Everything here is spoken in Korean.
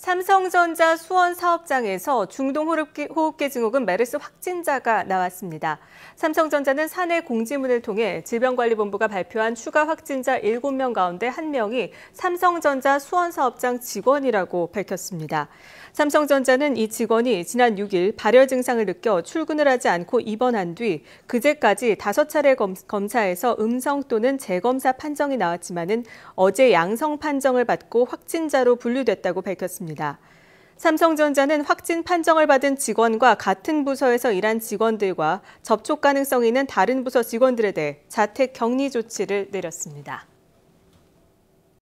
삼성전자 수원 사업장에서 중동호흡기 증후군 메르스 확진자가 나왔습니다. 삼성전자는 사내 공지문을 통해 질병관리본부가 발표한 추가 확진자 7명 가운데 1명이 삼성전자 수원 사업장 직원이라고 밝혔습니다. 삼성전자는 이 직원이 지난 6일 발열 증상을 느껴 출근을 하지 않고 입원한 뒤 그제까지 5차례 검사에서 음성 또는 재검사 판정이 나왔지만은 어제 양성 판정을 받고 확진자로 분류됐다고 밝혔습니다. 밝습니다 삼성전자는 확진 판정을 받은 직원과 같은 부서에서 일한 직원들과 접촉 가능성 이 있는 다른 부서 직원들에 대해 자택 격리 조치를 내렸습니다.